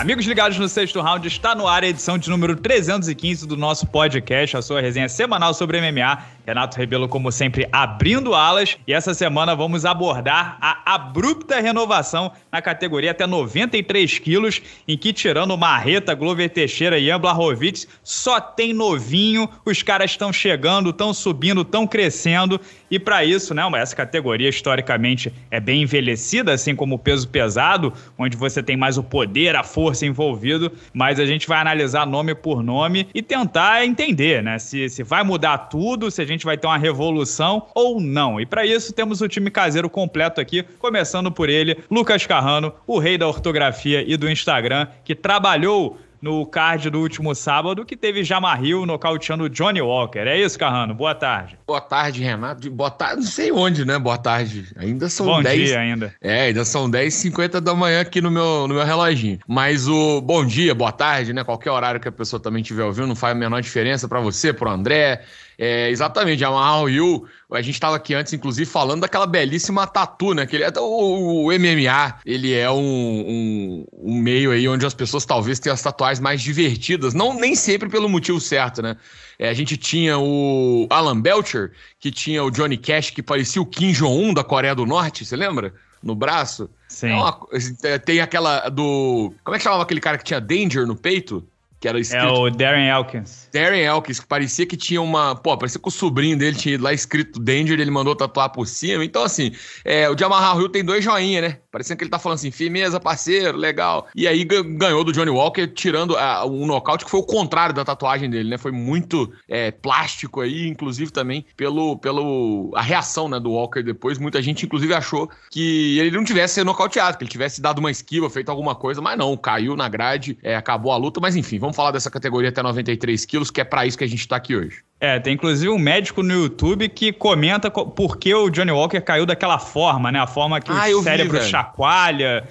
Amigos ligados no sexto round, está no ar a edição de número 315 do nosso podcast, a sua resenha semanal sobre MMA. Renato Rebelo, como sempre, abrindo alas. E essa semana vamos abordar a abrupta renovação na categoria até 93 quilos, em que, tirando Marreta, Glover Teixeira e Amblarovic, só tem novinho. Os caras estão chegando, estão subindo, estão crescendo. E para isso, né, essa categoria historicamente é bem envelhecida, assim como o peso pesado, onde você tem mais o poder, a força envolvido, mas a gente vai analisar nome por nome e tentar entender, né? Se, se vai mudar tudo, se a gente vai ter uma revolução ou não. E para isso temos o time caseiro completo aqui, começando por ele, Lucas Carrano, o rei da ortografia e do Instagram, que trabalhou no card do último sábado, que teve Jamarril nocauteando Johnny Walker. É isso, Carrano? Boa tarde. Boa tarde, Renato. Boa tarde, não sei onde, né? Boa tarde. Ainda são bom 10. Bom dia ainda. É, ainda são 10h50 da manhã aqui no meu, no meu reloginho. Mas o bom dia, boa tarde, né? Qualquer horário que a pessoa também estiver ouvindo, não faz a menor diferença para você, pro André, é, exatamente, Jamal Hill A gente estava aqui antes, inclusive, falando daquela belíssima tatu, né? Que ele, é o, o MMA, ele é um, um, um, meio aí onde as pessoas talvez tenham as tatuagens mais divertidas. Não nem sempre pelo motivo certo, né? É, a gente tinha o Alan Belcher, que tinha o Johnny Cash, que parecia o Kim Jong-un da Coreia do Norte, você lembra? No braço. Sim. É uma, é, tem aquela do... Como é que chamava aquele cara que tinha Danger no peito? que era é escrito... É o Darren Elkins. Darren Elkins, que parecia que tinha uma... Pô, parecia que o sobrinho dele tinha lá escrito Danger, ele mandou tatuar por cima. Então, assim, é, o Jamarra Hill tem dois joinha, né? Parecendo que ele tá falando assim, firmeza, parceiro, legal. E aí ganhou do Johnny Walker, tirando o um nocaute que foi o contrário da tatuagem dele, né? Foi muito é, plástico aí, inclusive também pelo, pelo a reação né, do Walker depois. Muita gente, inclusive, achou que ele não tivesse nocauteado, que ele tivesse dado uma esquiva, feito alguma coisa, mas não, caiu na grade, é, acabou a luta. Mas enfim, vamos falar dessa categoria até 93 quilos, que é para isso que a gente tá aqui hoje. É, tem inclusive um médico no YouTube que comenta por que o Johnny Walker caiu daquela forma, né? A forma que ah, o cérebro vi, chacoalha,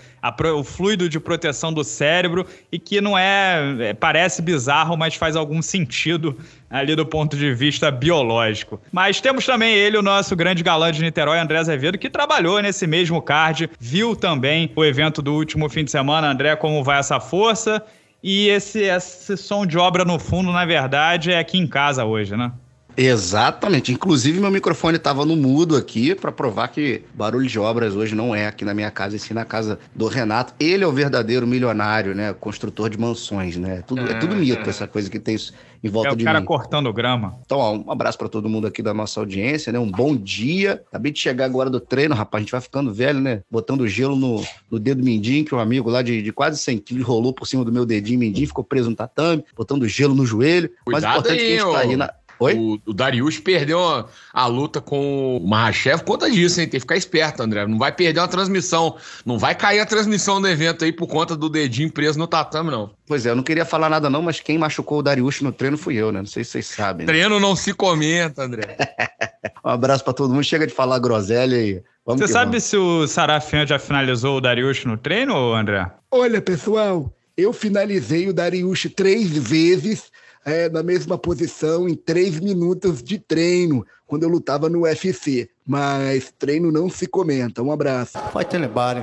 o fluido de proteção do cérebro, e que não é, é. Parece bizarro, mas faz algum sentido ali do ponto de vista biológico. Mas temos também ele, o nosso grande galã de Niterói, André Azevedo, que trabalhou nesse mesmo card, viu também o evento do último fim de semana. André, como vai essa força? E esse, esse som de obra no fundo, na verdade, é aqui em casa hoje, né? Exatamente. Inclusive, meu microfone estava no mudo aqui para provar que barulho de obras hoje não é aqui na minha casa, e sim na casa do Renato. Ele é o verdadeiro milionário, né? Construtor de mansões, né? É tudo, é, é tudo mito é. essa coisa que tem isso em volta de mim. É o cara cortando grama. Então, ó, um abraço para todo mundo aqui da nossa audiência, né? Um bom dia. Acabei de chegar agora do treino, rapaz. A gente vai ficando velho, né? Botando gelo no, no dedo mindinho, que um amigo lá de, de quase 100 quilos rolou por cima do meu dedinho mindinho, ficou preso no tatame, botando gelo no joelho. Cuidado Mas o importante aí, é que a gente tá aí na... Oi? O, o Darius perdeu a, a luta com o Mahashev por conta disso, hein? Tem que ficar esperto, André. Não vai perder uma transmissão. Não vai cair a transmissão do evento aí por conta do dedinho preso no tatame, não. Pois é, eu não queria falar nada não, mas quem machucou o Darius no treino fui eu, né? Não sei se vocês sabem. Né? Treino não se comenta, André. um abraço para todo mundo. Chega de falar groselha aí. Vamos Você sabe vamos. se o Sarafian já finalizou o Darius no treino, André? Olha, pessoal, eu finalizei o Darius três vezes é, na mesma posição em três minutos de treino, quando eu lutava no UFC. Mas treino não se comenta. Um abraço. Fight anybody,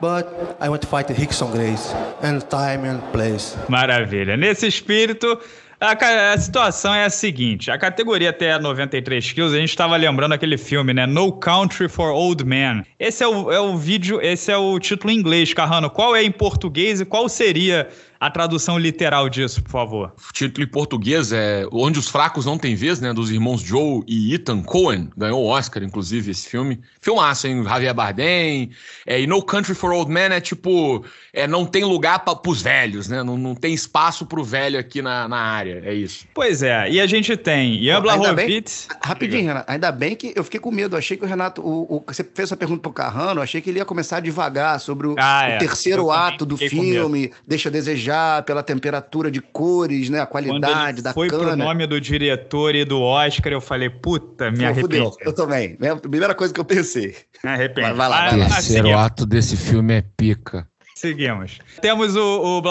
but I want to fight Rickson Grace, and time and place. Maravilha. Nesse espírito, a, situação é a seguinte: a categoria até 93 quilos, a gente estava lembrando aquele filme, né? No Country for Old Men. Esse é o, é o vídeo, esse é o título em inglês, Carrano. Qual é em português e qual seria a tradução literal disso, por favor. O título em português é Onde os Fracos Não Têm Vez, né? Dos irmãos Joe e Ethan Cohen. Ganhou o Oscar, inclusive, esse filme. Filmaço, hein? Javier Bardem. É, e No Country for Old Men é tipo... É, não tem lugar pra, pros velhos, né? Não, não tem espaço pro velho aqui na, na área. É isso. Pois é. E a gente tem Ian Blahovic... Rapidinho, Renato. Ainda bem que eu fiquei com medo. Achei que o Renato... O, o, você fez essa pergunta pro Carrano. Achei que ele ia começar a devagar sobre o, ah, o é. terceiro ato do filme. Deixa a desejar viajar, pela temperatura de cores, né? A qualidade da foi cana. Foi pro nome do diretor e do Oscar, eu falei, puta, me arrependi. Eu também. É a primeira coisa que eu pensei. Me arrependi. Vai, vai lá, ah, vai lá. O ah, terceiro ah, ato desse filme é pica. Seguimos. Temos o, o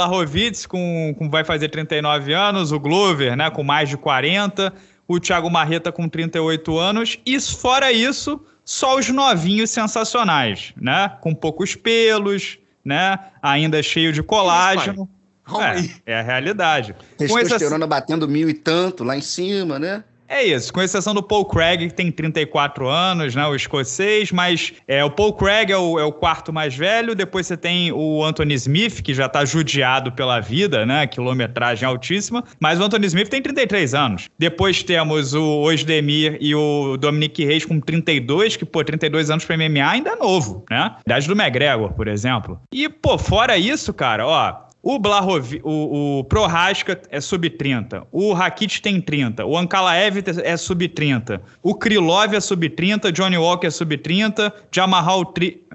com, com, vai fazer 39 anos, o Glover, né, com mais de 40, o Thiago Marreta com 38 anos, e fora isso, só os novinhos sensacionais, né? Com poucos pelos, né? Ainda cheio de colágeno. Calma é, aí. É a realidade. Testosterona essa... batendo mil e tanto lá em cima, né? É isso, com exceção do Paul Craig, que tem 34 anos, né, o escocês, mas é, o Paul Craig é o, é o quarto mais velho, depois você tem o Anthony Smith, que já tá judiado pela vida, né, quilometragem altíssima, mas o Anthony Smith tem 33 anos. Depois temos o Osdemir e o Dominic Reis com 32, que, pô, 32 anos pra MMA ainda é novo, né? Idade do McGregor, por exemplo. E, pô, fora isso, cara, ó, o, Blahovi, o, o Prohaska é sub-30. O Rakit tem 30. O Ankalaev é sub-30. O Krilov é sub-30. Johnny Walker é sub-30. Jamarral, tri,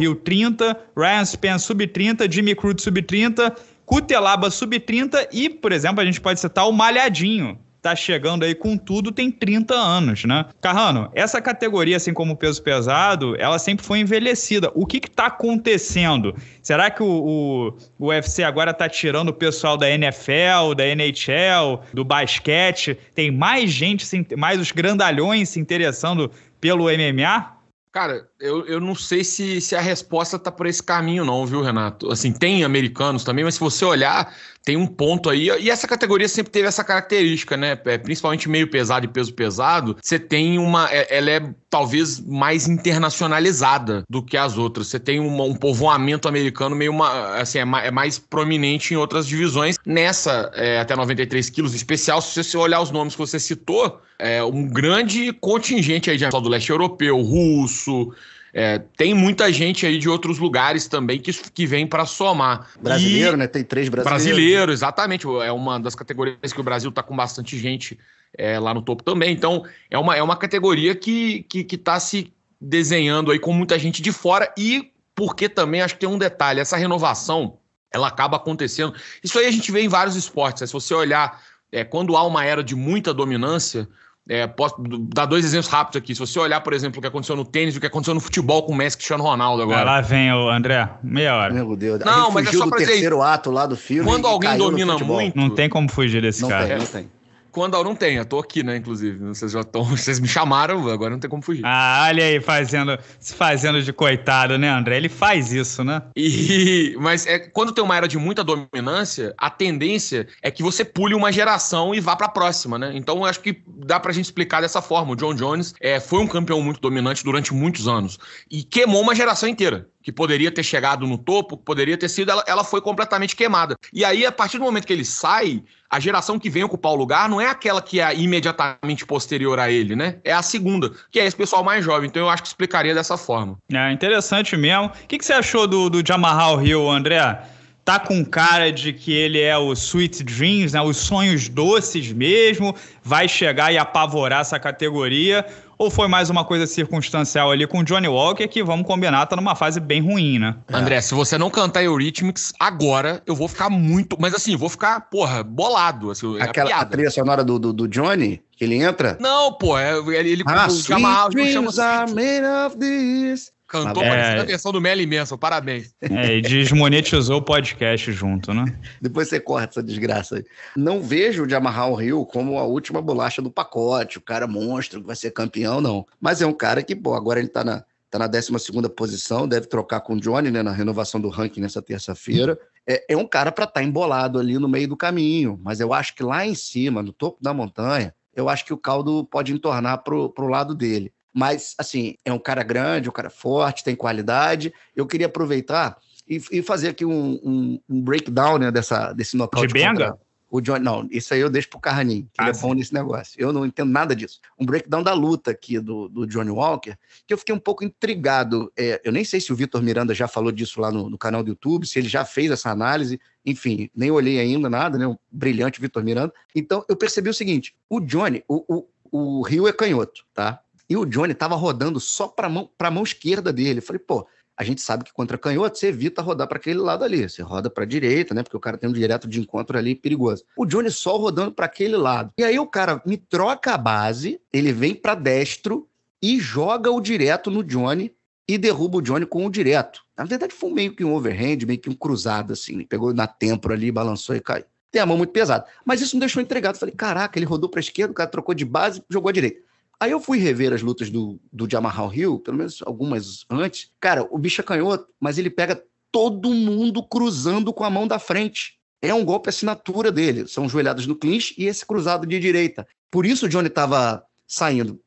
Hill, 30. Ryan Spence, sub-30. Jimmy Crude, sub-30. Cutelaba, sub-30. E, por exemplo, a gente pode citar o Malhadinho, tá chegando aí com tudo, tem 30 anos, né? Carrano, essa categoria, assim como o peso pesado, ela sempre foi envelhecida. O que está acontecendo? Será que o, o, o UFC agora está tirando o pessoal da NFL, da NHL, do basquete? Tem mais gente, mais os grandalhões se interessando pelo MMA? Cara, eu, eu não sei se, se a resposta tá por esse caminho, não, viu, Renato? Assim, tem americanos também, mas se você olhar, tem um ponto aí. E essa categoria sempre teve essa característica, né? É, principalmente meio pesado e peso pesado, você tem uma. É, ela é talvez mais internacionalizada do que as outras. Você tem uma, um povoamento americano meio uma, assim, é, é mais prominente em outras divisões. Nessa, é, até 93 quilos, em especial, se você olhar os nomes que você citou, é um grande contingente aí de do leste europeu, russo é, tem muita gente aí de outros lugares também que, que vem para somar. Brasileiro, e, né? Tem três brasileiros. Brasileiro, exatamente. É uma das categorias que o Brasil está com bastante gente é, lá no topo também. Então, é uma, é uma categoria que está que, que tá se desenhando aí com muita gente de fora e porque também acho que tem um detalhe, essa renovação ela acaba acontecendo. Isso aí a gente vê em vários esportes. Né? Se você olhar, é, quando há uma era de muita dominância, é, posso dar dois exemplos rápidos aqui. Se você olhar, por exemplo, o que aconteceu no tênis, o que aconteceu no futebol com o Messi e Cristiano Ronaldo agora. lá vem o André, meia hora. Meu Deus, não, mas é só pra dizer. terceiro ato lá do filme. Quando alguém domina muito. Não tem como fugir desse não cara. Tem, não tem. Quando o não tem, eu tô aqui, né, inclusive. Vocês já estão. Vocês me chamaram, agora não tem como fugir. Ah, olha aí, fazendo, se fazendo de coitado, né, André? Ele faz isso, né? E, mas é, quando tem uma era de muita dominância, a tendência é que você pule uma geração e vá pra próxima, né? Então acho que dá pra gente explicar dessa forma. O John Jones é, foi um campeão muito dominante durante muitos anos e queimou uma geração inteira que poderia ter chegado no topo, poderia ter sido, ela, ela, foi completamente queimada. E aí, a partir do momento que ele sai, a geração que vem ocupar o lugar não é aquela que é imediatamente posterior a ele, né? É a segunda, que é esse pessoal mais jovem. Então eu acho que explicaria dessa forma. É, interessante mesmo. O que, que você achou do, do Jamarral Hill, André? Tá com cara de que ele é o Sweet Dreams, né? Os sonhos doces mesmo. Vai chegar e apavorar essa categoria. Ou foi mais uma coisa circunstancial ali com o Johnny Walker, que vamos combinar, tá numa fase bem ruim, né? É. André, se você não cantar Eurythmics agora, eu vou ficar muito. Mas assim, vou ficar, porra, bolado. Assim, é Aquela trilha sonora do, do, do Johnny? Que ele entra? Não, pô, é, ele, ele ah, chama, chama, chama, this. Cantou é, parecendo a versão do Mel Manson, parabéns. É, e desmonetizou o podcast junto, né? Depois você corta essa desgraça aí. Não vejo o Jamarral Rio como a última bolacha do pacote, o cara monstro que vai ser campeão, não. Mas é um cara que, pô, agora ele tá na, tá na 12 posição, deve trocar com o Johnny, né, na renovação do ranking nessa terça-feira. É, é um cara para estar tá embolado ali no meio do caminho, mas eu acho que lá em cima, no topo da montanha, eu acho que o caldo pode entornar pro, pro lado dele. Mas, assim, é um cara grande, um cara forte, tem qualidade. Eu queria aproveitar e, e fazer aqui um, um, um breakdown né, dessa, desse nocaute. De Benga? O John, não, isso aí eu deixo pro Carranin, que ah, ele é ah, bom nesse negócio. Eu não entendo nada disso. Um breakdown da luta aqui do, do Johnny Walker, que eu fiquei um pouco intrigado. É, eu nem sei se o Vitor Miranda já falou disso lá no, no, canal do YouTube, se ele já fez essa análise. Enfim, nem olhei ainda nada, né? O brilhante Vitor Miranda. Então, eu percebi o seguinte: o Johnny, o, o, o Rio é canhoto, tá? E o Johnny estava rodando só para mão, para mão esquerda dele. Eu falei, pô, a gente sabe que contra canhoto você evita rodar para aquele lado ali, você roda para direita, né? Porque o cara tem um direto de encontro ali perigoso. O Johnny só rodando para aquele lado. E aí o cara me troca a base, ele vem para destro e joga o direto no Johnny e derruba o Johnny com o direto. Na verdade foi meio que um overhand, meio que um cruzado assim, né? pegou na tempora ali, balançou e caiu. Tem a mão muito pesada. Mas isso me deixou entregado. Falei, caraca, ele rodou para esquerda, o cara trocou de base, jogou à direita. Aí eu fui rever as lutas do, do Jamal Hill, pelo menos algumas antes. Cara, o bicho é canhoto, mas ele pega todo mundo cruzando com a mão da frente. É um golpe assinatura dele. São joelhadas no clinch e esse cruzado de direita. Por isso o Johnny estava saindo.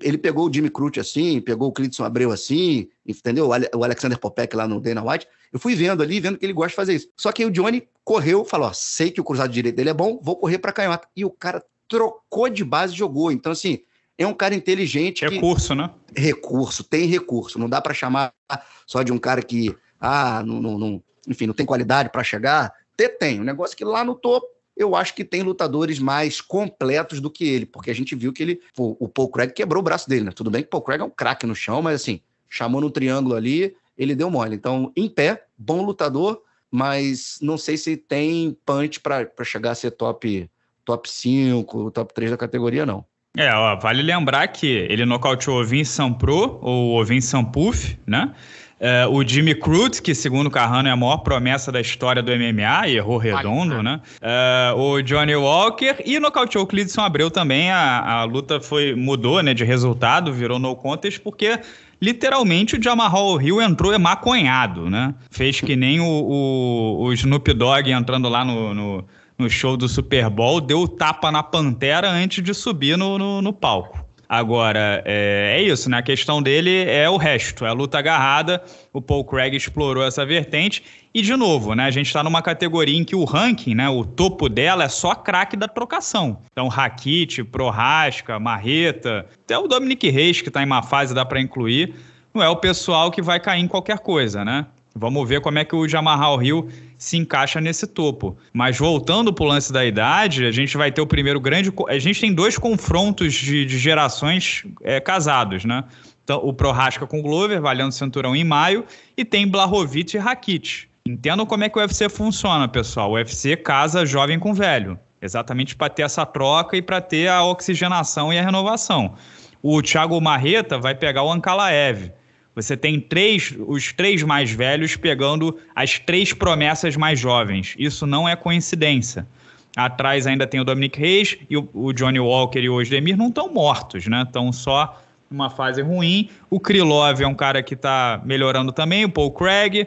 Ele, pegou o Jimmy Crute assim, pegou o Clinton Abreu assim, entendeu? O Alexander Popek lá no Dana White. Eu fui vendo ali, vendo que ele gosta de fazer isso. Só que o Johnny correu, falou: ó, sei que o cruzado de direito dele é bom, vou correr para canhota. E o cara trocou de base e jogou. Então, assim, é um cara inteligente. Recurso, que... né? Recurso, tem recurso. Não dá para chamar só de um cara que, ah, não, não, não enfim, não tem qualidade para chegar. Até tem. O negócio negócio é que lá no topo eu acho que tem lutadores mais completos do que ele, porque a gente viu que ele, pô, o Paul Craig quebrou o braço dele, né? Tudo bem que o Paul Craig é um craque no chão, mas assim, chamou no triângulo ali, ele deu mole. Então, em pé, bom lutador, mas não sei se tem punch para chegar a ser top top 5, top 3 da categoria, não. É, ó, vale lembrar que ele nocauteou o Vince Sampro, ou o Vince Sampuf, né? É, o Jimmy Cruz, que segundo Carrano é a maior promessa da história do MMA, e errou redondo, né? É, o Johnny Walker e nocauteou o Clidson Abreu também. A, a luta foi mudou, né, de resultado, virou no contest, porque literalmente o Jamarral Rio entrou maconhado, né? Fez que nem o, o, o Snoop Dogg entrando lá no, no no show do Super Bowl, deu o tapa na pantera antes de subir no, no, no palco. Agora, é, é, isso, né? A questão dele é o resto, é a luta agarrada. O Paul Craig explorou essa vertente. E, de novo, né? A gente está numa categoria em que o ranking, né? O topo dela é só craque da trocação. Então, Rakit, Prorrasca, Marreta, até o Dominic Reis, que está em uma fase, dá para incluir. Não é o pessoal que vai cair em qualquer coisa, né? Vamos ver como é que o Jamarral Hill se encaixa nesse topo. Mas voltando para o lance da idade, a gente vai ter o primeiro grande. A gente tem dois confrontos de, de gerações é, casados, né? Então, o Prohaska com o Glover, valendo o cinturão em maio, e tem Blahovic e Rakit. Entendam como é que o UFC funciona, pessoal. O UFC casa jovem com velho, exatamente para ter essa troca e para ter a oxigenação e a renovação. O Thiago Marreta vai pegar o Ankalaev. Você tem três, os três mais velhos pegando as três promessas mais jovens. Isso não é coincidência. Atrás ainda tem o Dominic Reis e o, o Johnny Walker e o Osdemir não estão mortos, né? Estão só numa fase ruim. O Krilov é um cara que está melhorando também, o Paul Craig.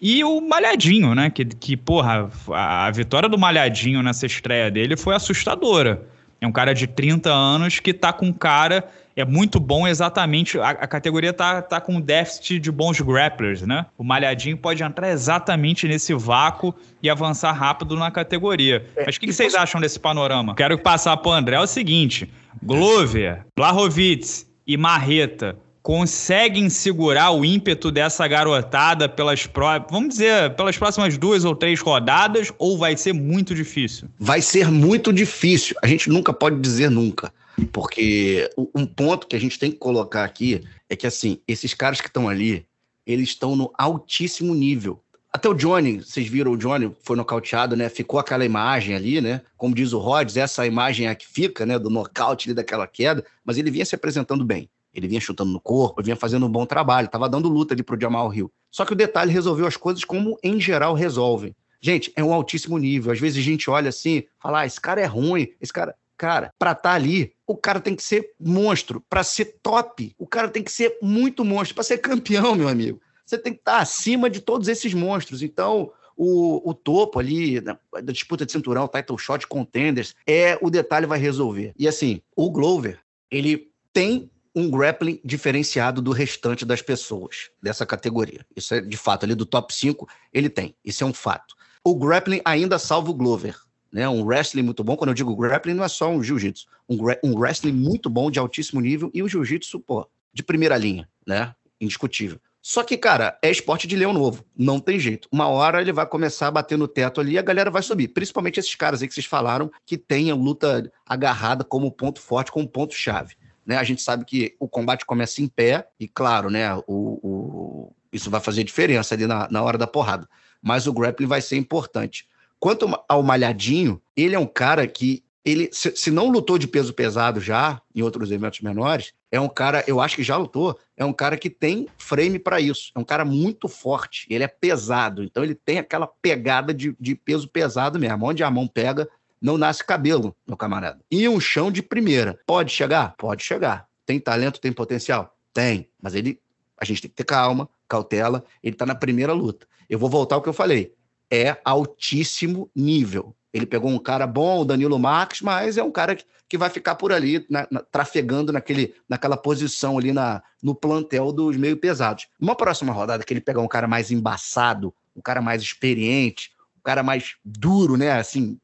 E o Malhadinho, né? Que, que porra, a, a vitória do Malhadinho nessa estreia dele foi assustadora. É um cara de 30 anos que tá com cara é muito bom exatamente. A, a categoria tá, tá com um déficit de bons grapplers, né? O Malhadinho pode entrar exatamente nesse vácuo e avançar rápido na categoria. É, Mas o que, que vocês acham desse panorama? Quero passar para o André é o seguinte: Glover, Blahovitz e Marreta conseguem segurar o ímpeto dessa garotada pelas pró vamos dizer pelas próximas duas ou três rodadas ou vai ser muito difícil? Vai ser muito difícil. A gente nunca pode dizer nunca. Porque um ponto que a gente tem que colocar aqui é que, assim, esses caras que estão ali, eles estão no altíssimo nível. Até o Johnny, vocês viram o Johnny, foi nocauteado, né? Ficou aquela imagem ali, né? Como diz o Rhodes, essa imagem é que fica, né? Do nocaute ali, daquela queda. Mas ele vinha se apresentando bem. Ele vinha chutando no corpo, vinha fazendo um bom trabalho, tava dando luta ali pro Jamal Hill. Só que o detalhe resolveu as coisas como, em geral, resolvem. Gente, é um altíssimo nível. Às vezes a gente olha assim, fala, ah, esse cara é ruim, esse cara... Cara, pra estar tá ali, o cara tem que ser monstro. Para ser top, o cara tem que ser muito monstro. Para ser campeão, meu amigo, você tem que estar acima de todos esses monstros. Então, o, o, topo ali da, da, disputa de cinturão, title shot, contenders, é o detalhe vai resolver. E assim, o Glover, ele tem um grappling diferenciado do restante das pessoas dessa categoria. Isso é de fato, ali do top 5, ele tem. Isso é um fato. O grappling ainda salva o Glover né? Um wrestling muito bom. Quando eu digo grappling, não é só um jiu-jitsu. Um, um, wrestling muito bom, de altíssimo nível, e um jiu-jitsu, pô, de primeira linha, né? Indiscutível. Só que, cara, é esporte de leão novo. Não tem jeito. Uma hora ele vai começar a bater no teto ali e a galera vai subir. Principalmente esses caras aí que vocês falaram que têm a luta agarrada como ponto forte, como ponto-chave. Né? A gente sabe que o combate começa em pé, e claro, né? o, o isso vai fazer diferença ali na, na hora da porrada. Mas o grappling vai ser importante. Quanto ao Malhadinho, ele é um cara que ele, se, se, não lutou de peso pesado já em outros eventos menores, é um cara, eu acho que já lutou, é um cara que tem frame para isso. É um cara muito forte, ele é pesado, então ele tem aquela pegada de, de peso pesado mesmo. Onde a mão pega, não nasce cabelo, meu camarada. E um chão de primeira. Pode chegar? Pode chegar. Tem talento, tem potencial? Tem. Mas ele. A gente tem que ter calma, cautela. Ele tá na primeira luta. Eu vou voltar ao que eu falei é altíssimo nível. Ele pegou um cara bom, o Danilo Marques, mas é um cara que, que vai ficar por ali, na, na, trafegando naquele, naquela posição ali na, no plantel dos meio pesados. Uma próxima rodada que ele pegar um cara mais embaçado, um cara mais experiente, um cara mais duro, né? Assim,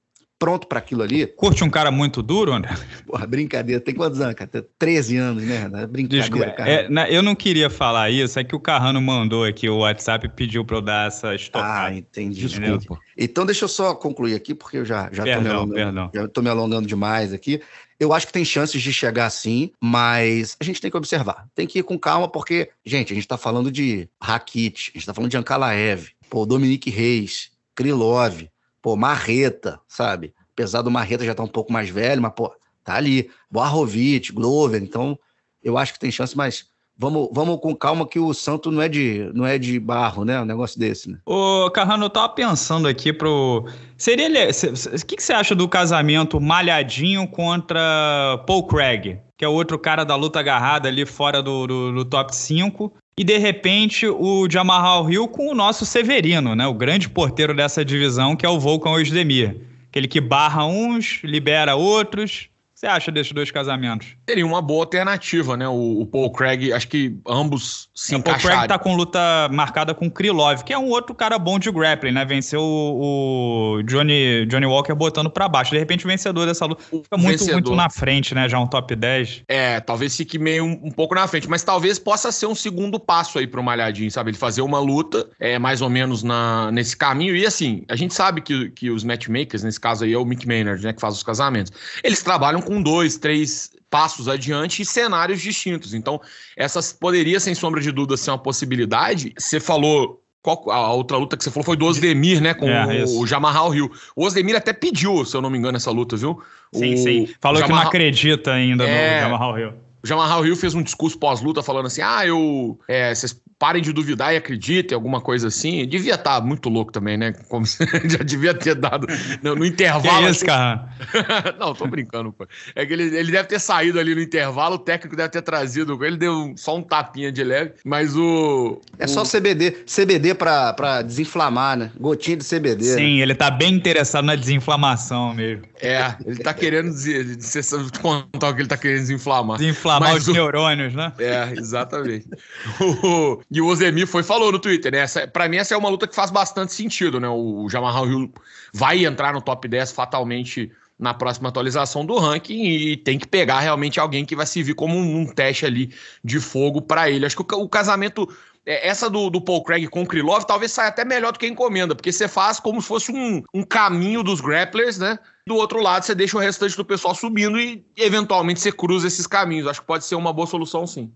pronto para aquilo ali. Curte um cara muito duro, André? Porra, brincadeira. Tem quantos anos, cara? Tem 13 anos, né? É brincadeira, Desculpa, cara. É, na, né, eu não queria falar isso, é que o Carrano mandou aqui o WhatsApp e pediu para eu dar essa estocada. Ah, entendi. Desculpa. Entendeu? Então, deixa eu só concluir aqui, porque eu já já me alongando, tô me alongando demais aqui. Eu acho que tem chances de chegar sim, mas a gente tem que observar. Tem que ir com calma, porque, gente, a gente está falando de Rakit, a gente está falando de Ankalaev, Dominique Reis, Krilov, Pô, Marreta, sabe? Apesar do Marreta já estar tá um pouco mais velho, mas, pô, tá ali. Boarrovic, Glover, então eu acho que tem chance, mas vamos, vamos com calma que o santo não é de não é de barro, né? Um negócio desse, né? Ô, Carrano, eu tava pensando aqui pro... Seria... O que, que você acha do casamento Malhadinho contra Paul Craig? Que é outro cara da luta agarrada ali fora do, do, do top 5. E de repente o Jamarral Rio com o nosso Severino, né? O grande porteiro dessa divisão que é o Volkan Osdemir. Aquele que barra uns, libera outros, você acha desses dois casamentos? Seria uma boa alternativa, né? O, o Paul Craig, acho que ambos se o é, O Paul Craig tá com luta marcada com Krylov, que é um outro cara bom de grappling, né? Venceu o, o Johnny, Johnny Walker botando para baixo. De repente, vencedor dessa luta. Fica muito, vencedor. muito na frente, né? Já um top 10. É, talvez fique meio um, um, pouco na frente, mas talvez possa ser um segundo passo aí pro Malhadinho, sabe? Ele fazer uma luta é, mais ou menos na, nesse caminho. E assim, a gente sabe que, que os matchmakers, nesse caso aí é o Mick Maynard, né? Que faz os casamentos. Eles trabalham com com dois, três passos adiante e cenários distintos. Então, essa poderia, sem sombra de dúvida, ser uma possibilidade. Você falou qual, a outra luta que você falou foi do Osdemir, né? Com é, o, o Jamarral Rio. O Osdemir até pediu, se eu não me engano, essa luta, viu? Sim, o, sim. Falou que não acredita ainda é... no Jamarral Rio. O Jamarral Rio fez um discurso pós-luta falando assim: ah, eu. É, parem de duvidar e acreditem, alguma coisa assim. Devia estar tá muito louco também, né? Como já devia ter dado no, no intervalo. Que isso, cara? não, tô brincando, pô. É que ele, ele deve ter saído ali no intervalo, o técnico deve ter trazido. Ele deu só um tapinha de leve, mas o. É o... só CBD. CBD pra, desinflamar, né? Gotinha de CBD. Né? Sim, né? ele tá bem interessado na desinflamação mesmo. É, ele tá querendo dizer. Você contar o que ele tá querendo desinflamar. Desinflamar mas os o... neurônios, né? É, exatamente. o... E o Ozemi foi falou no Twitter, né? Essa, pra mim, essa é uma luta que faz bastante sentido, né? O Jamarral Hill vai entrar no top 10 fatalmente na próxima atualização do ranking e tem que pegar realmente alguém que vai servir como um, um teste ali de fogo para ele. Acho que o, o casamento é, essa do, do Paul Craig com o Krylov talvez saia até melhor do que a encomenda, porque você faz como se fosse um, um caminho dos grapplers, né? Do outro lado, você deixa o restante do pessoal subindo e eventualmente você cruza esses caminhos. Acho que pode ser uma boa solução, sim.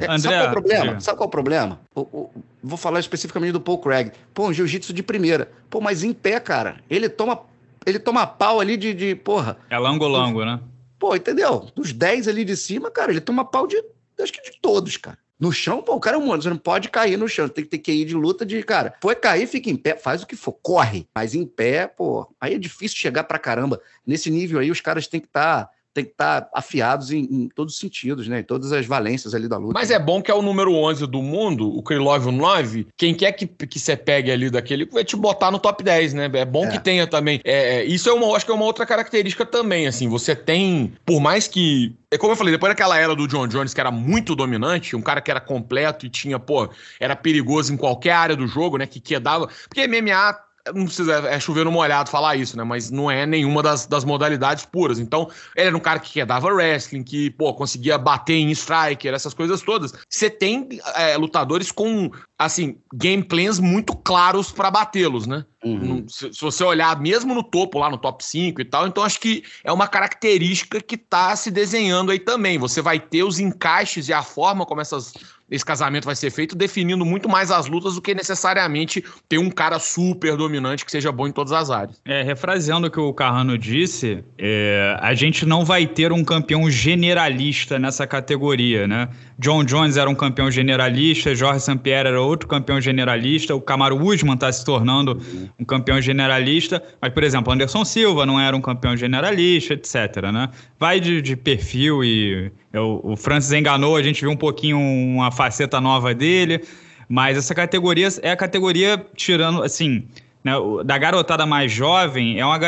É, André, sabe qual é o problema? Sabe qual é o problema? O, o, vou falar especificamente do Paul Craig. Pô, um jiu-jitsu de primeira. Pô, mas em pé, cara. Ele toma, ele toma pau ali de, de porra. É lango-lango, né? Pô, entendeu? Dos 10 ali de cima, cara, ele toma pau de, acho que de todos, cara. No chão, pô, o cara é monstro, você não pode cair no chão, tem que ter que ir de luta de, cara, foi cair, fica em pé, faz o que for, corre, mas em pé, pô, aí é difícil chegar pra caramba. Nesse nível aí, os caras têm que estar tá tem que estar tá afiados em, em, todos os sentidos, né? Em todas as valências ali da luta. Mas né? é bom que é o número 11 do mundo, o Krylov 9, quem quer que, que você pegue ali daquele, vai te botar no top 10, né? É bom é. que tenha também. É, é isso é uma, acho que é uma outra característica também, assim, você tem, por mais que é como eu falei, depois daquela era do John Jones, que era muito dominante, um cara que era completo e tinha, pô, era perigoso em qualquer área do jogo, né? Que quedava. Porque MMA não precisa, é, é chover no molhado falar isso, né? Mas não é nenhuma das, das modalidades puras. Então, ele era um cara que quedava wrestling, que, pô, conseguia bater em striker, essas coisas todas. Você tem é, lutadores com assim, game plans muito claros para batê-los, né? Uhum. Se, se, você olhar mesmo no topo, lá no top 5 e tal, então acho que é uma característica que está se desenhando aí também. Você vai ter os encaixes e a forma como essas, esse casamento vai ser feito, definindo muito mais as lutas do que necessariamente ter um cara super dominante que seja bom em todas as áreas. É, refraseando o que o Carrano disse, é, a gente não vai ter um campeão generalista nessa categoria, né? John Jones era um campeão generalista, Jorge St. Pierre era outro campeão generalista. O Camaro Usman está se tornando um campeão generalista. Mas, por exemplo, Anderson Silva não era um campeão generalista, etc. Né? Vai de, de perfil e eu, é, o Francis enganou, a gente viu um pouquinho uma faceta nova dele. Mas essa categoria é a categoria tirando, assim, né, da garotada mais jovem, é uma,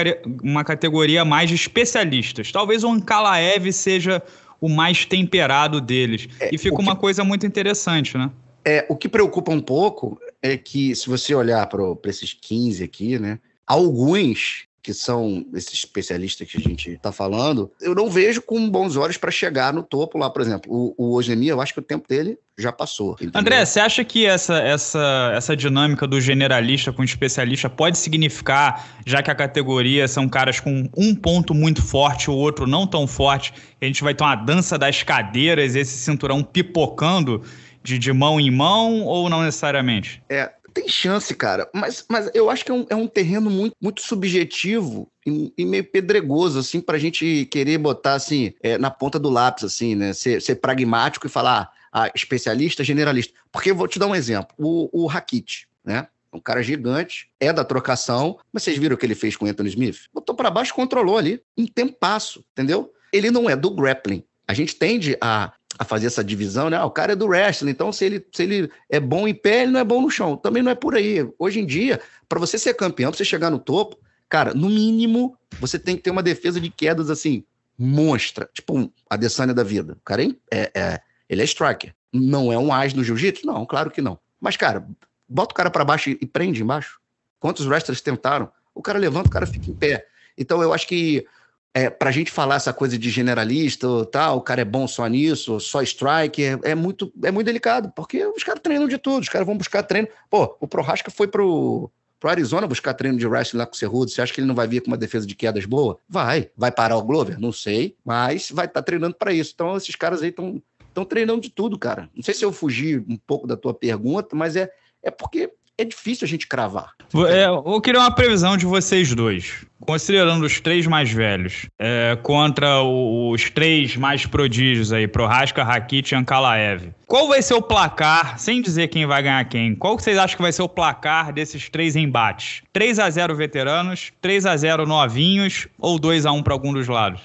uma categoria mais de especialistas. Talvez o Ankalaev seja o mais temperado deles. É, e fica que... uma coisa muito interessante, né? É, o que preocupa um pouco é que, se você olhar para esses 15 aqui, né? Alguns que são esses especialistas que a gente está falando, eu não vejo com bons olhos para chegar no topo lá, por exemplo. O, o eu acho que o tempo dele já passou. Entendeu? André, você acha que essa, essa, essa dinâmica do generalista com especialista pode significar, já que a categoria são caras com um ponto muito forte, o outro não tão forte, a gente vai ter uma dança das cadeiras, esse cinturão pipocando? de, de mão em mão ou não necessariamente? É, tem chance, cara. Mas, mas eu acho que é um, é um terreno muito, muito subjetivo e, e meio pedregoso, assim, pra gente querer botar, assim, é, na ponta do lápis, assim, né? Ser, ser pragmático e falar ah, ah especialista, generalista. Porque eu vou te dar um exemplo. O, o Rakit, né? É um cara gigante, é da trocação, mas vocês viram o que ele fez com o Anthony Smith? Botou para baixo, controlou ali, em um tempasso, entendeu? Ele não é do grappling. A gente tende a a fazer essa divisão, né? Ah, o cara é do wrestling, então se ele, se ele é bom em pé, ele não é bom no chão. Também não é por aí. Hoje em dia, para você ser campeão, para você chegar no topo, cara, no mínimo, você tem que ter uma defesa de quedas assim, monstra. Tipo, a Adesanya da vida. O cara é, é, é, ele é striker. Não é um as no jiu-jitsu? Não, claro que não. Mas, cara, bota o cara para baixo e prende embaixo. Quantos wrestlers tentaram? O cara levanta, o cara fica em pé. Então, eu acho que é, para a gente falar essa coisa de generalista ou tal, o cara é bom só nisso, só strike, é, muito, é muito delicado, porque os caras treinam de tudo, os caras vão buscar treino. Pô, o Prohaska foi pro, pro Arizona buscar treino de wrestling lá com o Cerrudo, você acha que ele não vai vir com uma defesa de quedas boa? Vai. Vai parar o Glover? Não sei, mas vai estar tá treinando para isso. Então esses caras aí estão estão treinando de tudo, cara. Não sei se eu fugi um pouco da tua pergunta, mas é, é porque é difícil a gente cravar. É, eu queria uma previsão de vocês dois considerando os três mais velhos, é, contra os três mais prodígios aí, Prohaska, Rakit e Ankalaev, qual vai ser o placar, sem dizer quem vai ganhar quem, qual vocês acham que vai ser o placar desses três embates? 3 a 0 veteranos, 3 a 0 novinhos ou 2 a 1 para algum dos lados?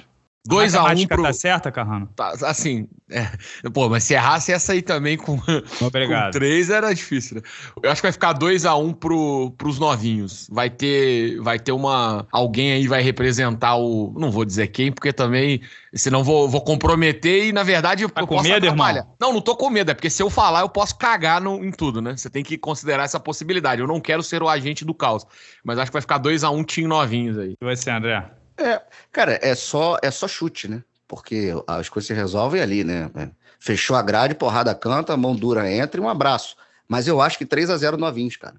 2 a 1 um pro... tá certa, Carrano? Tá, assim, é... pô, mas se errasse essa aí também com, 3 era difícil, né? Eu acho que vai ficar 2 x 1 um pro, pros novinhos. Vai ter vai ter uma alguém aí vai representar o, não vou dizer quem, porque também senão vou vou comprometer e na verdade tá eu com posso medo, atrapalhar. Irmão? Não, não tô com medo, é porque se eu falar eu posso cagar no, em tudo, né? Você tem que considerar essa possibilidade. Eu não quero ser o agente do caos, mas acho que vai ficar 2 x 1 um time novinhos aí. E você, André? É, cara, é só, é só chute, né? Porque as coisas se resolvem ali, né? É. Fechou a grade, porrada canta, mão dura entra e um abraço. Mas eu acho que 3 a 0 novinhos, cara.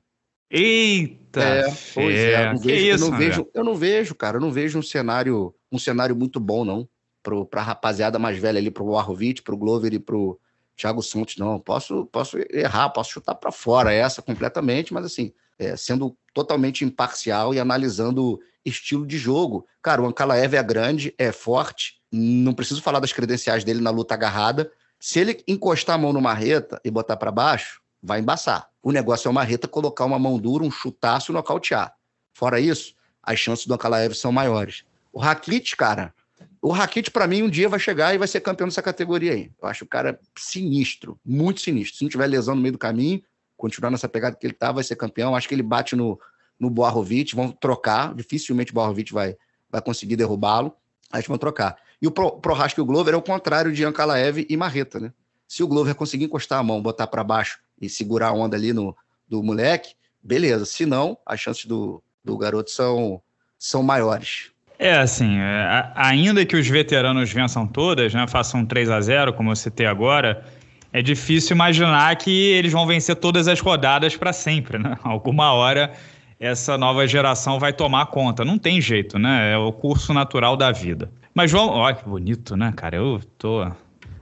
Eita! É, pois é, não vejo, isso, eu, não vejo, eu não vejo, cara, eu não vejo um cenário, um cenário muito bom, não. Pro, pra rapaziada mais velha ali, pro Warrovic, pro Glover e pro Thiago Santos, não. Posso, posso errar, posso chutar para fora essa completamente, mas assim, é, sendo totalmente imparcial e analisando estilo de jogo. Cara, o Ankalaev é grande, é forte, não preciso falar das credenciais dele na luta agarrada. Se ele encostar a mão no marreta e botar para baixo, vai embaçar. O negócio é o marreta colocar uma mão dura, um chutaço e nocautear. Fora isso, as chances do Ankalaev são maiores. O Rakit, cara, o Rakit para mim um dia vai chegar e vai ser campeão dessa categoria aí. Eu acho o cara sinistro, muito sinistro. Se não tiver lesão no meio do caminho, continuar nessa pegada que ele tá, vai ser campeão. Acho que ele bate no no Boarrovic, vão trocar, dificilmente o Boarrovic vai, vai conseguir derrubá-lo, aí eles vão trocar. E o Prohaska e o Glover é o contrário de Ankalaev e Marreta, né? Se o Glover conseguir encostar a mão, botar para baixo e segurar a onda ali no, do moleque, beleza. Se não, as chances do, do garoto são, são maiores. É, assim, é, ainda que os veteranos vençam todas, né, façam 3 a 0 como eu citei agora, é difícil imaginar que eles vão vencer todas as rodadas para sempre, né? Alguma hora essa nova geração vai tomar conta. Não tem jeito, né? É o curso natural da vida. Mas, João, olha que bonito, né, cara? Eu tô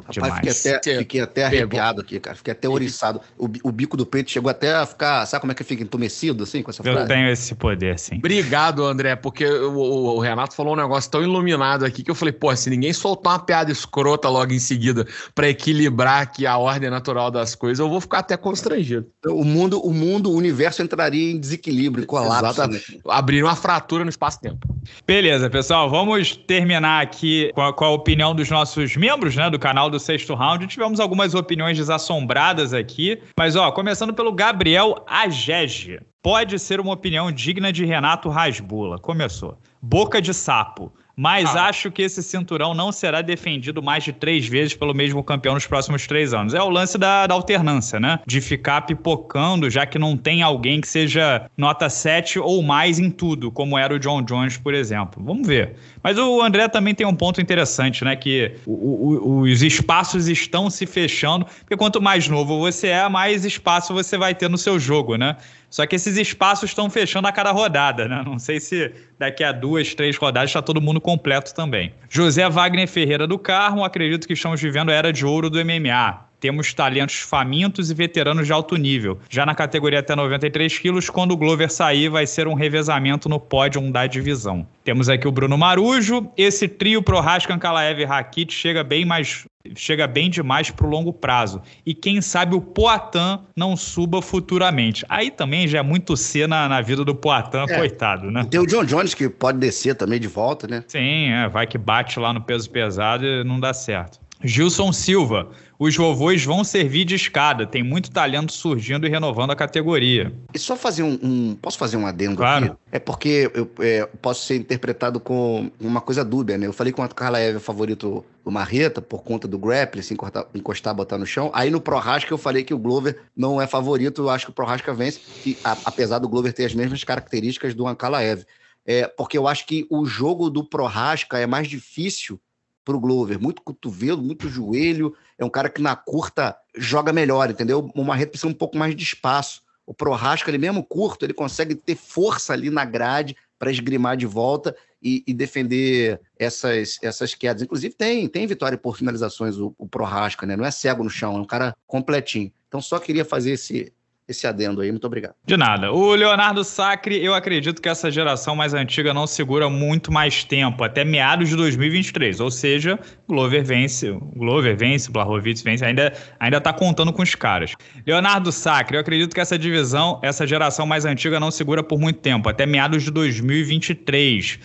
Rapaz, fiquei até, fiquei até arrepiado aqui, cara. Fiquei até oriçado. O, o, bico do peito chegou até a ficar. Sabe como é que fica entumecido, assim, com essa frase? Eu tenho esse poder, sim. Obrigado, André, porque o, o, Renato falou um negócio tão iluminado aqui que eu falei, pô, se ninguém soltar uma piada escrota logo em seguida para equilibrar aqui a ordem natural das coisas, eu vou ficar até constrangido. O mundo, o mundo, o universo entraria em desequilíbrio, colapso. Exatamente. Né? uma fratura no espaço-tempo. Beleza, pessoal, vamos terminar aqui com a, com a opinião dos nossos membros, né, do canal final do sexto round. Tivemos algumas opiniões desassombradas aqui, mas ó, começando pelo Gabriel Agege. Pode ser uma opinião digna de Renato Rasbula. Começou. Boca de sapo. Mas ah. acho que esse cinturão não será defendido mais de três vezes pelo mesmo campeão nos próximos três anos. É o lance da, da alternância, né? De ficar pipocando, já que não tem alguém que seja nota 7 ou mais em tudo, como era o John Jones, por exemplo. Vamos ver. Mas o André também tem um ponto interessante, né? Que o, o, os espaços estão se fechando, porque quanto mais novo você é, mais espaço você vai ter no seu jogo, né? Só que esses espaços estão fechando a cada rodada, né? Não sei se daqui a duas, três rodadas está todo mundo completo também. José Wagner Ferreira do Carmo, acredito que estamos vivendo a era de ouro do MMA. Temos talentos famintos e veteranos de alto nível. Já na categoria até 93 quilos, quando o Glover sair, vai ser um revezamento no pódio da divisão. Temos aqui o Bruno Marujo. Esse trio Raskin, Kalaev e Rakit chega bem mais chega bem demais para o longo prazo. E quem sabe o Poatan não suba futuramente. Aí também já é muito C na, na vida do Poatan, é, coitado, né? Tem o John Jones que pode descer também de volta, né? Sim, é, vai que bate lá no peso pesado e não dá certo. Gilson Silva, os vovôs vão servir de escada, tem muito talento surgindo e renovando a categoria. E só fazer um. um posso fazer um adendo claro. Aqui? É porque eu é, posso ser interpretado com uma coisa dúbia, né? Eu falei com a Carla Eve, favorito do Marreta, por conta do grappling, se encostar, encostar, botar no chão. Aí no Prorasca eu falei que o Glover não é favorito, eu acho que o Prorasca vence, E a, apesar do Glover ter as mesmas características do Ankalaev. É, porque eu acho que o jogo do Prorasca é mais difícil pro Glover. Muito cotovelo, muito joelho. É um cara que na curta joga melhor, entendeu? uma repetição precisa um pouco mais de espaço. O Prorrasca, ele mesmo curto, ele consegue ter força ali na grade para esgrimar de volta e, e, defender essas, essas quedas. Inclusive, tem, tem vitória por finalizações o, o Prorrasca, né? Não é cego no chão, é um cara completinho. Então, só queria fazer esse, esse adendo aí. Muito obrigado. De nada. O Leonardo Sacre, eu acredito que essa geração mais antiga não segura muito mais tempo, até meados de 2023. Ou seja, Glover vence, Glover vence, Blahovic vence, ainda ainda tá contando com os caras. Leonardo Sacre, eu acredito que essa divisão, essa geração mais antiga não segura por muito tempo, até meados de 2023.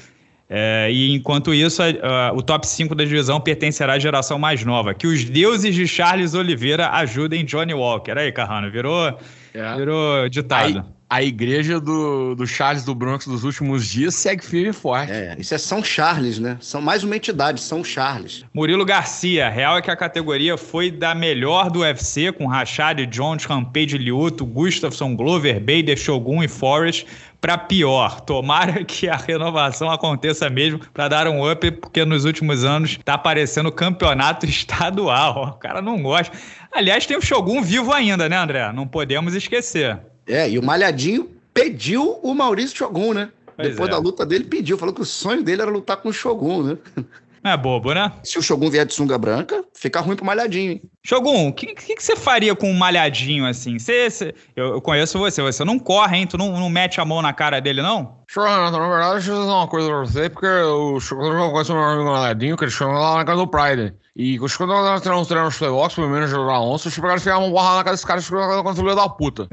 É, e enquanto isso, a, a, o top 5 da divisão pertencerá à geração mais nova. Que os deuses de Charles Oliveira ajudem Johnny Walker. Aí, Carrano, virou é. Virou ditado. A, a igreja do, do, Charles do Bronx dos últimos dias segue firme e forte. É, isso é São Charles, né? São mais uma entidade, São Charles. Murilo Garcia, real é que a categoria foi da melhor do UFC, com Rachad Jones, Rampage Lioto, Gustafson Glover, Bader, Shogun e Forrest para pior. Tomara que a renovação aconteça mesmo para dar um up, porque nos últimos anos está aparecendo campeonato estadual. O cara não gosta. Aliás, tem o Shogun vivo ainda, né, André? Não podemos esquecer. É, e o Malhadinho pediu o Maurício Shogun, né? Pois Depois é. da luta dele, pediu. Falou que o sonho dele era lutar com o Shogun, né? Não é bobo, né? Se o Shogun vier de sunga branca, fica ruim pro malhadinho, hein? Shogun, o que, que, que, você faria com um malhadinho assim? Cê, cê, eu, eu, conheço você, você não corre, hein? Tu não, não mete a mão na cara dele, não? Shogun, na verdade, deixa eu dizer uma coisa pra você, porque o Shogun conhece meu amigo malhadinho, que ele chama lá na casa do Pride. E quando quando nós tiramos os treinos playoffs, pelo menos o Alonso, os caras ficaram uma borra na cara desse cara quando filho da puta.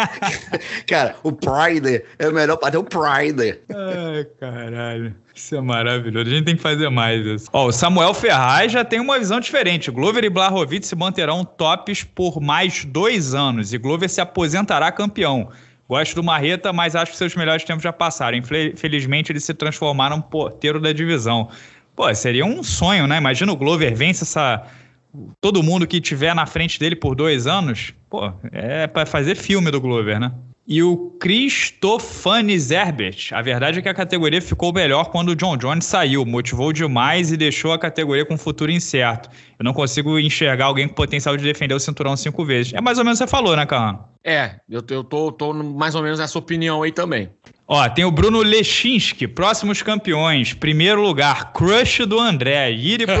cara, o Pride é o melhor para ter o Pride. Ai, caralho. Isso é maravilhoso. A gente tem que fazer mais isso. Ó, o Samuel Ferraz já tem uma visão diferente. Glover e Blahovic se manterão tops por mais dois anos e Glover se aposentará campeão. Gosto do Marreta, mas acho que seus melhores tempos já passaram. Infelizmente, eles se transformaram no porteiro da divisão. Pô, seria um sonho, né? Imagina o Glover vence essa. Todo mundo que tiver na frente dele por dois anos. Pô, é para fazer filme do Glover, né? e o Cristofanes Herbert. A verdade é que a categoria ficou melhor quando o John Jones saiu, motivou demais e deixou a categoria com um futuro incerto. Eu não consigo enxergar alguém com potencial de defender o cinturão cinco vezes. É mais ou menos o que você falou, né, Carrano? É, eu, eu tô, tô mais ou menos nessa opinião aí também. Ó, tem o Bruno Lechinski, próximos campeões. Primeiro lugar, crush do André, Iri pro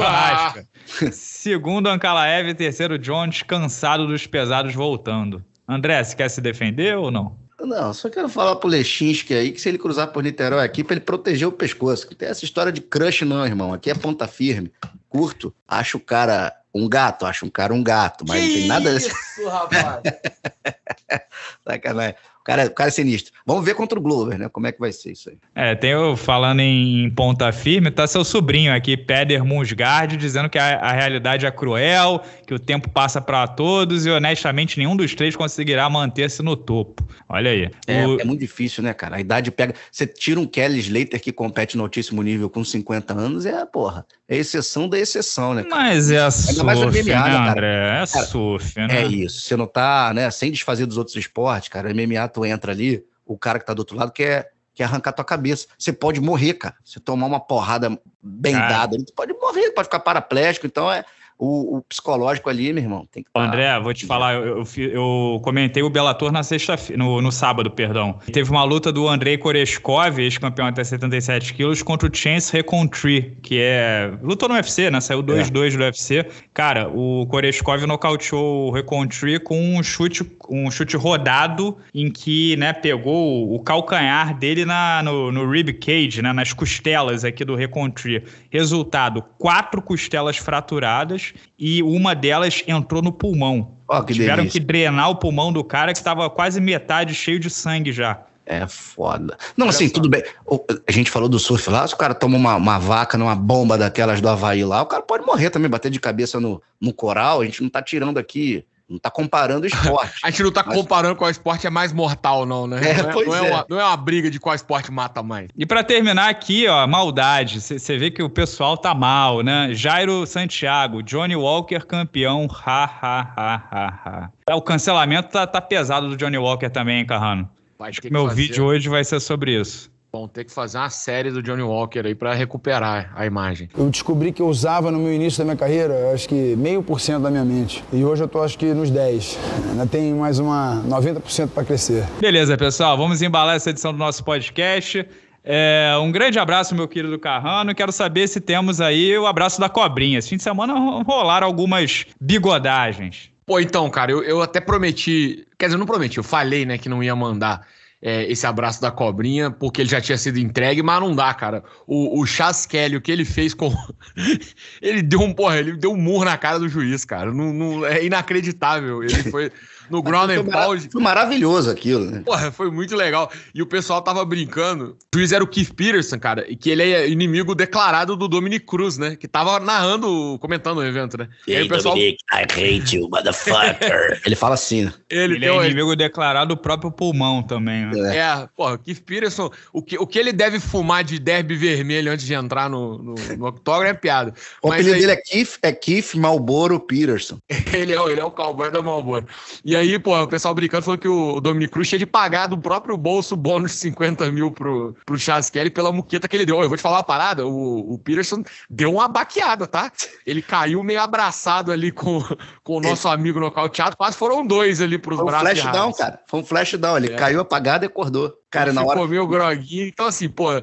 Segundo, Ankalaev. Terceiro, Jones, cansado dos pesados voltando. André, você quer se defender ou não? Não, só quero falar pro Lechinski aí que se ele cruzar por Niterói aqui, pra ele proteger o pescoço. Que tem essa história de crush, não, irmão. Aqui é ponta firme, curto. Acho o cara um gato, acho um cara um gato, mas que não tem nada. Isso, rapaz! Sacanagem. O cara, é, o cara é sinistro. Vamos ver contra o Glover, né? Como é que vai ser isso aí. É, tem eu falando em, em ponta firme, tá seu sobrinho aqui, Peder Musgard, dizendo que a, a realidade é cruel, que o tempo passa para todos e honestamente nenhum dos três conseguirá manter-se no topo. Olha aí. É, o... é muito difícil, né, cara? A idade pega. Você tira um Kelly Slater que compete no altíssimo nível com 50 anos, é, porra, é exceção da exceção, né? Cara? Mas é a surf, MMA, né, né André? É cara? É a surf, né? É isso. Você não tá, né, sem desfazer dos outros esportes, cara. MMA tu entra ali, o cara que tá do outro lado quer, quer arrancar tua cabeça. Você pode morrer, cara. Você tomar uma porrada bem dada, tu pode morrer, pode ficar paraplégico. Então é, o, o, psicológico ali, meu irmão, tem que tá André, vou te falar, eu, eu, eu comentei o Bellator na sexta no, no sábado, perdão. teve uma luta do Andrei Koreshkov, ex-campeão até 77 quilos, contra o Chance Recontry, que é... Lutou no UFC, né? Saiu 2-2 é. do UFC. Cara, o Koreshkov nocauteou o Recontry com um chute, um chute rodado em que, né, pegou o calcanhar dele na, no, no rib cage, né, nas costelas aqui do Recontry. Resultado, quatro costelas fraturadas, e uma delas entrou no pulmão. Oh, que Tiveram delícia. que drenar o pulmão do cara que estava quase metade cheio de sangue já. É foda. Não, assim, tudo bem. A gente falou do surf lá, se o cara toma uma, uma vaca numa bomba daquelas do Havaí lá, o cara pode morrer também, bater de cabeça no, no coral. A gente não tá tirando aqui não está comparando esporte. a gente não está mas... comparando qual esporte é mais mortal, não, né? É, não, é, não, é, é. Uma, não, é, uma, briga de qual esporte mata mais. E para terminar aqui, ó, maldade. Você vê que o pessoal tá mal, né? Jairo Santiago, Johnny Walker campeão, ha, ha, ha, ha, ha. É, o cancelamento tá, tá pesado do Johnny Walker também, hein, Carrano? Acho que meu fazer. vídeo hoje vai ser sobre isso. Bom, ter que fazer uma série do Johnny Walker aí para recuperar a imagem. Eu descobri que eu usava no meu início da minha carreira, acho que meio por cento da minha mente. E hoje eu tô acho que nos 10. Ainda tem mais uma 90% para crescer. Beleza, pessoal. Vamos embalar essa edição do nosso podcast. É, um grande abraço, meu querido Carrano. Quero saber se temos aí o abraço da cobrinha. Esse fim de semana rolaram algumas bigodagens. Pô, então, cara, eu, eu até prometi. Quer dizer, não prometi, eu falei, né, que não ia mandar é, esse abraço da cobrinha, porque ele já tinha sido entregue, mas não dá, cara. O, o Chasquelli, o que ele fez com. ele deu um porra, ele deu um murro na cara do juiz, cara. Não, não, é inacreditável. Ele foi no ground and pound. Foi maravilhoso aquilo, né? Porra, foi muito legal. E o pessoal tava brincando. O juiz era o Keith Peterson, cara, e que ele é inimigo declarado do Dominic Cruz, né? Que tava narrando, comentando o evento, né? Hey, aí o pessoal... Dominic, I hate you, motherfucker. ele fala assim, né? Ele, ele é inimigo declarado do próprio pulmão também, né? É, é porra, o Keith Peterson, o que, o que ele deve fumar de derby vermelho antes de entrar no, no, no octógono é piada. O Mas apelido aí... dele é Keith, é Keith Malboro Peterson. ele, é, ele é o cowboy da Malboro. E aí aí, pô, o pessoal brincando falando que o Dominic Cruz tinha de pagar do próprio bolso o bônus de 50 mil pro, pro Charles Kelly pela muqueta que ele deu. Eu vou te falar uma parada, o, o Peterson deu uma baqueada, tá? Ele caiu meio abraçado ali com, com o nosso ele... amigo teatro, quase foram dois ali pros Foi um braços. Foi um flashdown, cara. Foi um flashdown, ele é. caiu apagado e acordou. Cara, Você na hora. Comeu groguinho. Então, assim, pô, é,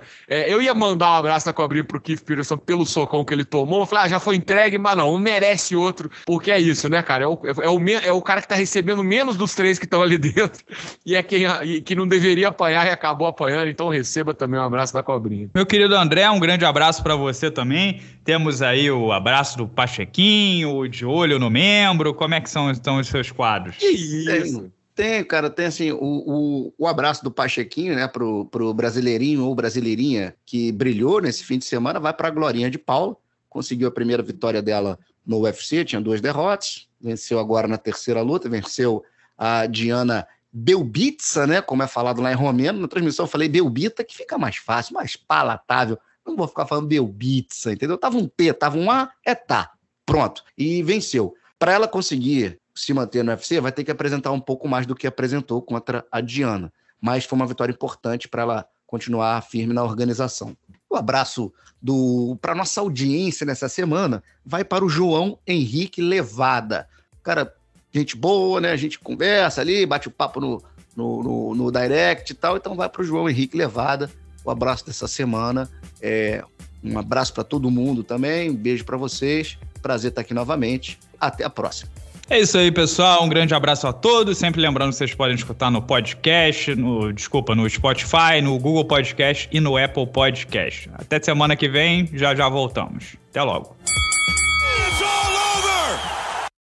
eu ia mandar um abraço na cobrinha pro Keith Peterson pelo socão que ele tomou. Eu falei, ah, já foi entregue, mas não, um merece outro. Porque é isso, né, cara? É o, é, é o, é o cara que tá recebendo menos dos três que estão ali dentro. E é quem e, que não deveria apanhar e acabou apanhando. Então, receba também um abraço da cobrinha. Meu querido André, um grande abraço para você também. Temos aí o abraço do Pachequinho, o de olho no membro. Como é que são, estão os seus quadros? Que isso? Tem, cara, tem assim, o, o, o abraço do Pachequinho, né, pro, pro brasileirinho ou brasileirinha que brilhou nesse fim de semana, vai pra Glorinha de Paula, conseguiu a primeira vitória dela no UFC, tinha duas derrotas, venceu agora na terceira luta, venceu a Diana Belbitsa, né, como é falado lá em romeno, na transmissão eu falei Belbita, que fica mais fácil, mais palatável, não vou ficar falando Belbitsa, entendeu? Tava um T, tava um A, é tá, pronto, e venceu. Para ela conseguir se manter no UFC, vai ter que apresentar um pouco mais do que apresentou contra a Diana. Mas foi uma vitória importante para ela continuar firme na organização. O abraço do para nossa audiência nessa semana vai para o João Henrique Levada. Cara, gente boa, né? A gente conversa ali, bate o papo no, no, no, no direct e tal. Então vai para o João Henrique Levada. O abraço dessa semana. É, um abraço para todo mundo também. Um beijo para vocês. Prazer estar tá aqui novamente. Até a próxima. É isso aí, pessoal. Um grande abraço a todos. Sempre lembrando que vocês podem escutar no podcast, no desculpa, no Spotify, no Google Podcast e no Apple Podcast. Até semana que vem, já já voltamos. Até logo.